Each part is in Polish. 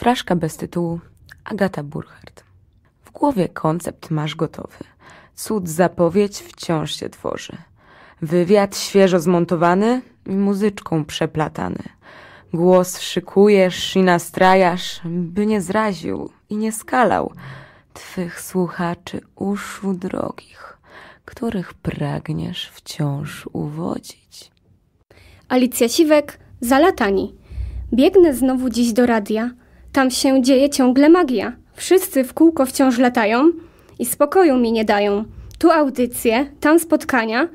Fraszka bez tytułu Agata Burchardt. W głowie koncept masz gotowy. Cud zapowiedź wciąż się tworzy. Wywiad świeżo zmontowany i muzyczką przeplatany. Głos szykujesz i nastrajasz, by nie zraził i nie skalał twych słuchaczy uszu drogich, których pragniesz wciąż uwodzić. Alicja Siwek, zalatani. Biegnę znowu dziś do radia, tam się dzieje ciągle magia. Wszyscy w kółko wciąż latają i spokoju mi nie dają. Tu audycje, tam spotkania,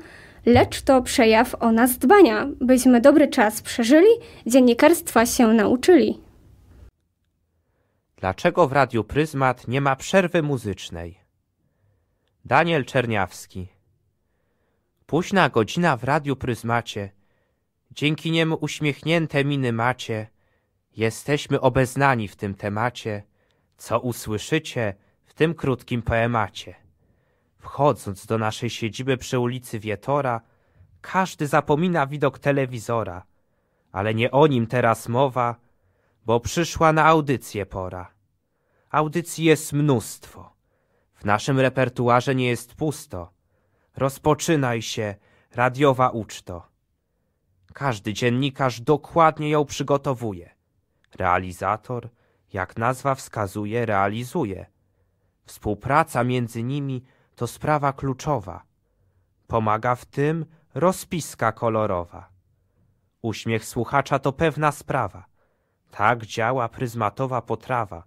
lecz to przejaw o nas dbania, byśmy dobry czas przeżyli, dziennikarstwa się nauczyli. Dlaczego w Radiu Pryzmat nie ma przerwy muzycznej? Daniel Czerniawski Późna godzina w Radiu Pryzmacie. Dzięki niemu uśmiechnięte miny macie. Jesteśmy obeznani w tym temacie, co usłyszycie w tym krótkim poemacie. Wchodząc do naszej siedziby przy ulicy Wietora, każdy zapomina widok telewizora, ale nie o nim teraz mowa, bo przyszła na audycję pora. Audycji jest mnóstwo. W naszym repertuarze nie jest pusto. Rozpoczynaj się, radiowa uczto. Każdy dziennikarz dokładnie ją przygotowuje. Realizator, jak nazwa wskazuje, realizuje. Współpraca między nimi to sprawa kluczowa. Pomaga w tym rozpiska kolorowa. Uśmiech słuchacza to pewna sprawa. Tak działa pryzmatowa potrawa.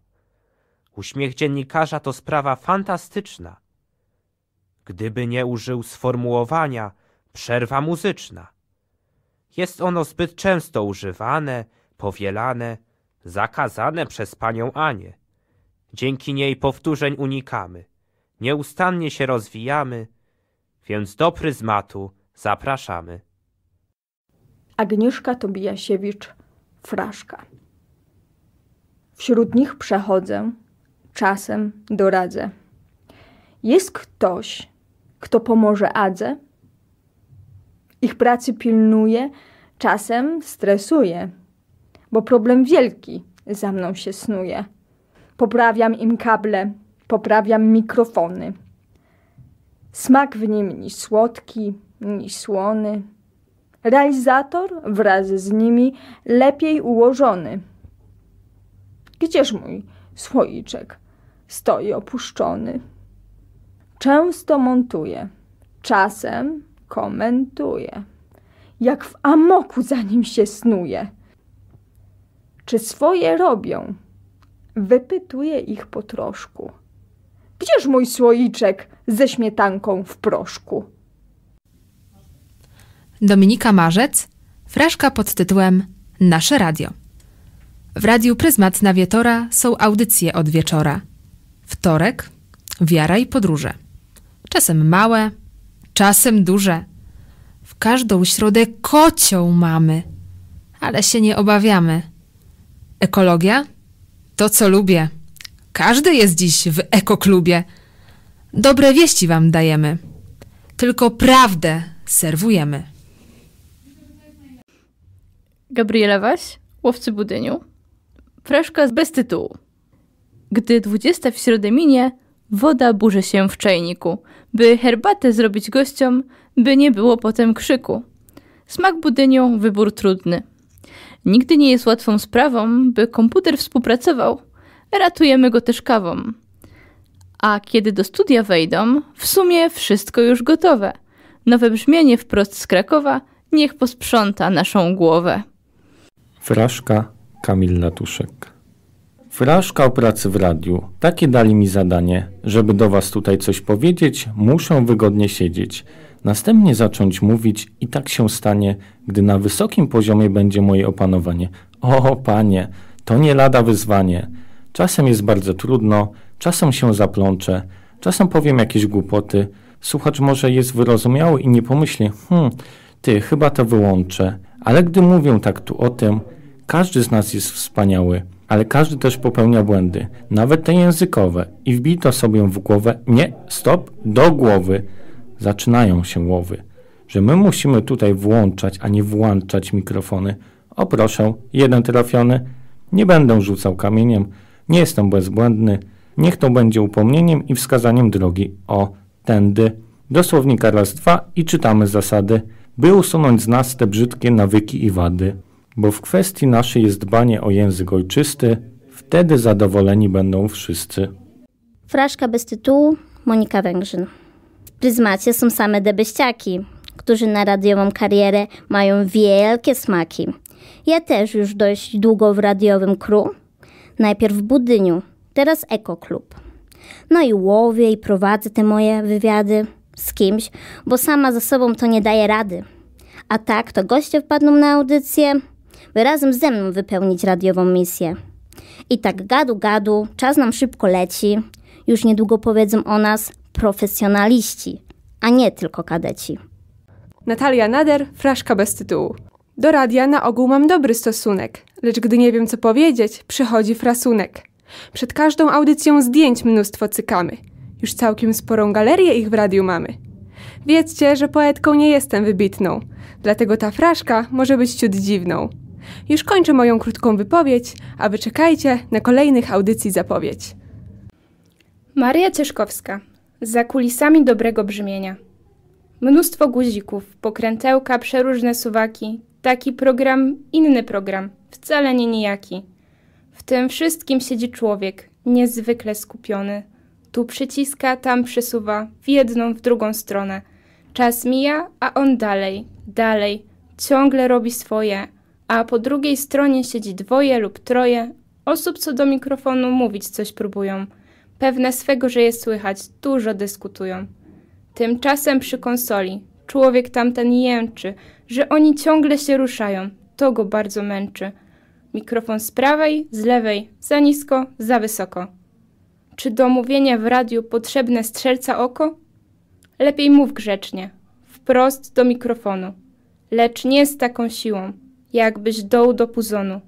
Uśmiech dziennikarza to sprawa fantastyczna. Gdyby nie użył sformułowania przerwa muzyczna. Jest ono zbyt często używane, powielane, zakazane przez panią Anię. Dzięki niej powtórzeń unikamy, nieustannie się rozwijamy, więc do pryzmatu zapraszamy. Agnieszka Tobijasiewicz, Fraszka. Wśród nich przechodzę, czasem doradzę. Jest ktoś, kto pomoże Adze? Ich pracy pilnuje, czasem stresuje bo problem wielki za mną się snuje. Poprawiam im kable, poprawiam mikrofony. Smak w nim ni słodki, ni słony. Realizator wraz z nimi lepiej ułożony. Gdzież mój słoiczek stoi opuszczony? Często montuję, czasem komentuję, jak w amoku za nim się snuje czy swoje robią. Wypytuje ich po troszku. Gdzież mój słoiczek ze śmietanką w proszku? Dominika Marzec, fraszka pod tytułem Nasze Radio. W Radiu Pryzmat na Wietora są audycje od wieczora. Wtorek, wiara i podróże. Czasem małe, czasem duże. W każdą środę kocioł mamy, ale się nie obawiamy Ekologia? To, co lubię. Każdy jest dziś w ekoklubie. Dobre wieści wam dajemy. Tylko prawdę serwujemy. Gabriela Waś, Łowcy Budyniu. Freszka bez tytułu. Gdy dwudziesta w środę minie, woda burzy się w czajniku, by herbatę zrobić gościom, by nie było potem krzyku. Smak budyniu, wybór trudny. Nigdy nie jest łatwą sprawą, by komputer współpracował. Ratujemy go też kawą. A kiedy do studia wejdą, w sumie wszystko już gotowe. Nowe brzmienie wprost z Krakowa niech posprząta naszą głowę. Fraszka Kamil Latuszek. Fraszka o pracy w radiu. Takie dali mi zadanie. Żeby do was tutaj coś powiedzieć, muszą wygodnie siedzieć następnie zacząć mówić i tak się stanie, gdy na wysokim poziomie będzie moje opanowanie. O, panie, to nie lada wyzwanie. Czasem jest bardzo trudno, czasem się zaplączę, czasem powiem jakieś głupoty. Słuchacz może jest wyrozumiały i nie pomyśli, hmm, ty, chyba to wyłączę. Ale gdy mówię tak tu o tym, każdy z nas jest wspaniały, ale każdy też popełnia błędy, nawet te językowe. I wbij to sobie w głowę, nie, stop, do głowy zaczynają się łowy, że my musimy tutaj włączać, a nie włączać mikrofony. O proszę, jeden trafiony, nie będę rzucał kamieniem, nie jestem bezbłędny, niech to będzie upomnieniem i wskazaniem drogi. O, tędy. Do słownika raz dwa i czytamy zasady, by usunąć z nas te brzydkie nawyki i wady. Bo w kwestii naszej jest dbanie o język ojczysty, wtedy zadowoleni będą wszyscy. Fraszka bez tytułu, Monika Węgrzyn pryzmacie są same debeściaki, którzy na radiową karierę mają wielkie smaki. Ja też już dość długo w radiowym kru. Najpierw w Budyniu, teraz Ekoklub. No i łowię i prowadzę te moje wywiady z kimś, bo sama ze sobą to nie daje rady. A tak to goście wpadną na audycję, by razem ze mną wypełnić radiową misję. I tak gadu gadu, czas nam szybko leci. Już niedługo powiedzą o nas, profesjonaliści, a nie tylko kadeci. Natalia Nader, fraszka bez tytułu. Do radia na ogół mam dobry stosunek, lecz gdy nie wiem co powiedzieć, przychodzi frasunek. Przed każdą audycją zdjęć mnóstwo cykamy. Już całkiem sporą galerię ich w radiu mamy. Wiedzcie, że poetką nie jestem wybitną, dlatego ta fraszka może być ciut dziwną. Już kończę moją krótką wypowiedź, a wyczekajcie na kolejnych audycji zapowiedź. Maria Cieszkowska, za kulisami dobrego brzmienia. Mnóstwo guzików, pokrętełka, przeróżne suwaki. Taki program, inny program, wcale nie nijaki. W tym wszystkim siedzi człowiek, niezwykle skupiony. Tu przyciska, tam przesuwa, w jedną, w drugą stronę. Czas mija, a on dalej, dalej, ciągle robi swoje, a po drugiej stronie siedzi dwoje lub troje osób, co do mikrofonu mówić coś próbują – Pewne swego, że je słychać, dużo dyskutują. Tymczasem przy konsoli człowiek tamten jęczy, że oni ciągle się ruszają. To go bardzo męczy. Mikrofon z prawej, z lewej, za nisko, za wysoko. Czy do mówienia w radiu potrzebne strzelca oko? Lepiej mów grzecznie, wprost do mikrofonu, lecz nie z taką siłą, jakbyś doł do puzonu.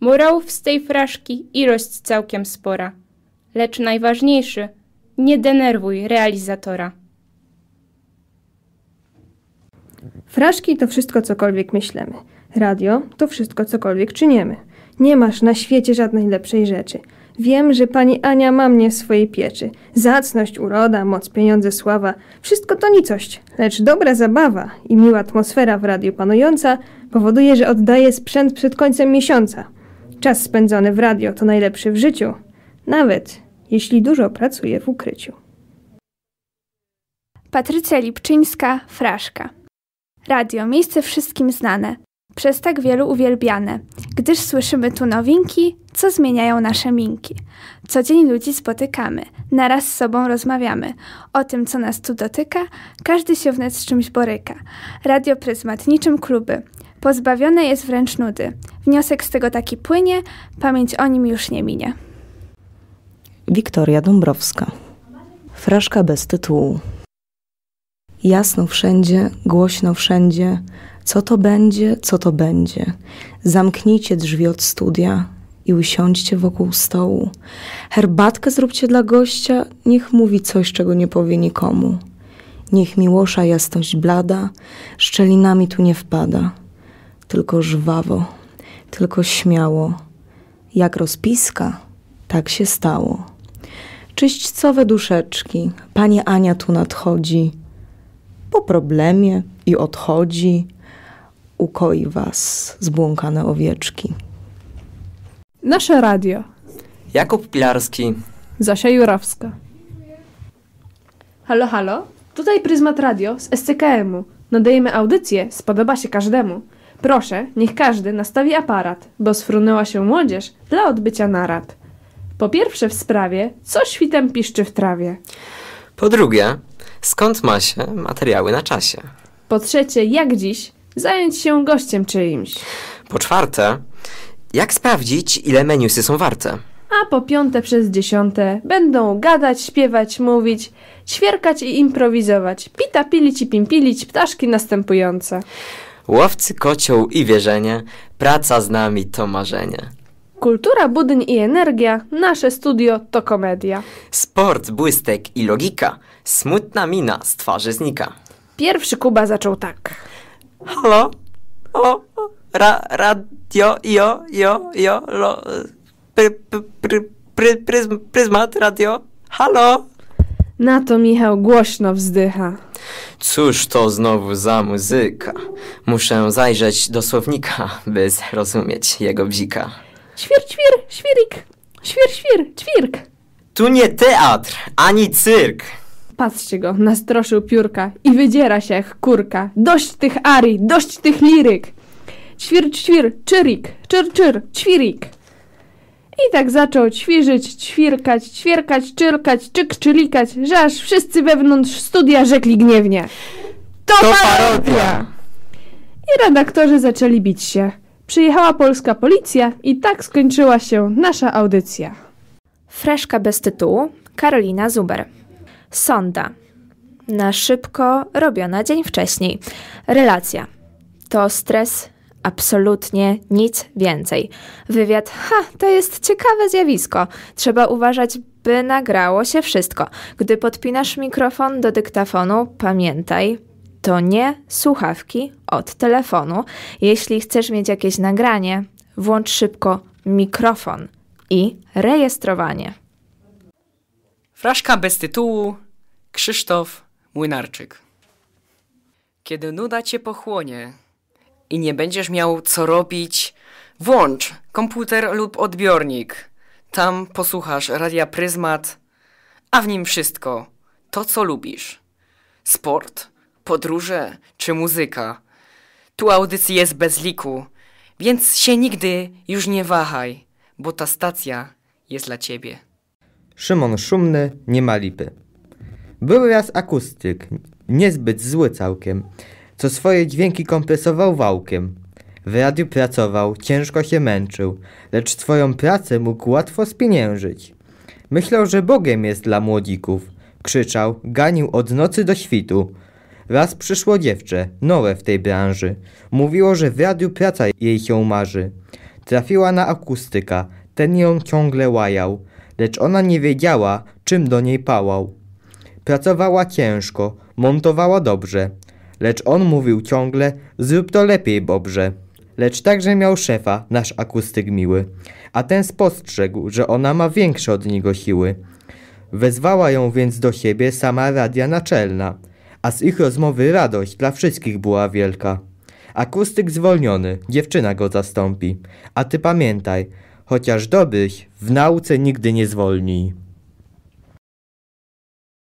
Morałów z tej fraszki ilość całkiem spora lecz najważniejszy, nie denerwuj realizatora. Fraszki to wszystko cokolwiek myślemy. Radio to wszystko cokolwiek czyniemy. Nie masz na świecie żadnej lepszej rzeczy. Wiem, że pani Ania ma mnie w swojej pieczy. Zacność, uroda, moc, pieniądze, sława wszystko to nicość, lecz dobra zabawa i miła atmosfera w radiu panująca powoduje, że oddaję sprzęt przed końcem miesiąca. Czas spędzony w radio to najlepszy w życiu nawet jeśli dużo pracuje w ukryciu. Patrycja Lipczyńska, Fraszka. Radio, miejsce wszystkim znane, przez tak wielu uwielbiane, gdyż słyszymy tu nowinki, co zmieniają nasze minki. Co dzień ludzi spotykamy, naraz z sobą rozmawiamy. O tym, co nas tu dotyka, każdy się wnet z czymś boryka. Radio Pryzmat, niczym kluby. Pozbawione jest wręcz nudy. Wniosek z tego taki płynie, pamięć o nim już nie minie. Wiktoria Dąbrowska. Fraszka bez tytułu. Jasno wszędzie, głośno wszędzie, co to będzie, co to będzie. Zamknijcie drzwi od studia i usiądźcie wokół stołu. Herbatkę zróbcie dla gościa, niech mówi coś, czego nie powie nikomu. Niech miłosza jasność blada, szczelinami tu nie wpada. Tylko żwawo, tylko śmiało. Jak rozpiska, tak się stało. Czyśćcowe duszeczki, pani Ania tu nadchodzi. Po problemie i odchodzi, ukoi was zbłąkane owieczki. Nasze radio. Jakub Pilarski. Zasia Jurawska. Halo, halo. Tutaj Pryzmat Radio z SCKM-u. Nadajemy audycję, spodoba się każdemu. Proszę, niech każdy nastawi aparat, bo sfrunęła się młodzież dla odbycia narad. Po pierwsze w sprawie, co świtem piszczy w trawie. Po drugie, skąd ma się materiały na czasie. Po trzecie, jak dziś zająć się gościem czyimś. Po czwarte, jak sprawdzić, ile menusy są warte. A po piąte przez dziesiąte będą gadać, śpiewać, mówić, ćwierkać i improwizować, pita pilić i pimpilić ptaszki następujące. Łowcy, kocioł i wierzenie, praca z nami to marzenie. Kultura, budyń i energia, nasze studio to komedia. Sport, błystek i logika, smutna mina z twarzy znika. Pierwszy Kuba zaczął tak. Halo? O, ra, radio, jo, jo, jo, lo, pry, pry, pry, pryzm, pryzmat, radio, halo? Na to Michał głośno wzdycha. Cóż to znowu za muzyka? Muszę zajrzeć do słownika, by zrozumieć jego bzika. Świr, świr, świrik. Świr, świr, ćwirk. Tu nie teatr, ani cyrk. Patrzcie go, nastroszył piórka i wydziera się jak kurka. Dość tych arii, dość tych liryk. Ćwir, ćwir, czyrik, czyr, czyr, ćwirik. I tak zaczął ćwiżyć, ćwirkać, ćwierkać, czyrkać, czyk, czylikać, że aż wszyscy wewnątrz studia rzekli gniewnie. To, to parodia! I redaktorzy zaczęli bić się. Przyjechała polska policja i tak skończyła się nasza audycja. Freszka bez tytułu Karolina Zuber. Sonda. Na szybko robiona dzień wcześniej. Relacja. To stres, absolutnie nic więcej. Wywiad, ha, to jest ciekawe zjawisko. Trzeba uważać, by nagrało się wszystko. Gdy podpinasz mikrofon do dyktafonu, pamiętaj, to nie słuchawki od telefonu. Jeśli chcesz mieć jakieś nagranie, włącz szybko mikrofon i rejestrowanie. Fraszka bez tytułu Krzysztof Młynarczyk. Kiedy nuda cię pochłonie i nie będziesz miał co robić, włącz komputer lub odbiornik. Tam posłuchasz radia Pryzmat, a w nim wszystko to, co lubisz. Sport, podróże czy muzyka. Tu audycji jest bez liku, więc się nigdy już nie wahaj, bo ta stacja jest dla ciebie. Szymon Szumny, nie ma lipy. Był raz akustyk, niezbyt zły całkiem, co swoje dźwięki kompresował wałkiem. W radiu pracował, ciężko się męczył, lecz swoją pracę mógł łatwo spieniężyć. Myślał, że Bogiem jest dla młodzików. Krzyczał, ganił od nocy do świtu. Raz przyszło dziewczę, nowe w tej branży. Mówiło, że w radiu praca jej się marzy. Trafiła na akustyka, ten ją ciągle łajał, lecz ona nie wiedziała, czym do niej pałał. Pracowała ciężko, montowała dobrze, lecz on mówił ciągle, zrób to lepiej, Bobrze. Lecz także miał szefa, nasz akustyk miły, a ten spostrzegł, że ona ma większe od niego siły. Wezwała ją więc do siebie sama radia naczelna – a z ich rozmowy radość dla wszystkich była wielka. Akustyk zwolniony, dziewczyna go zastąpi. A ty pamiętaj, chociaż dobyś, w nauce nigdy nie zwolnij.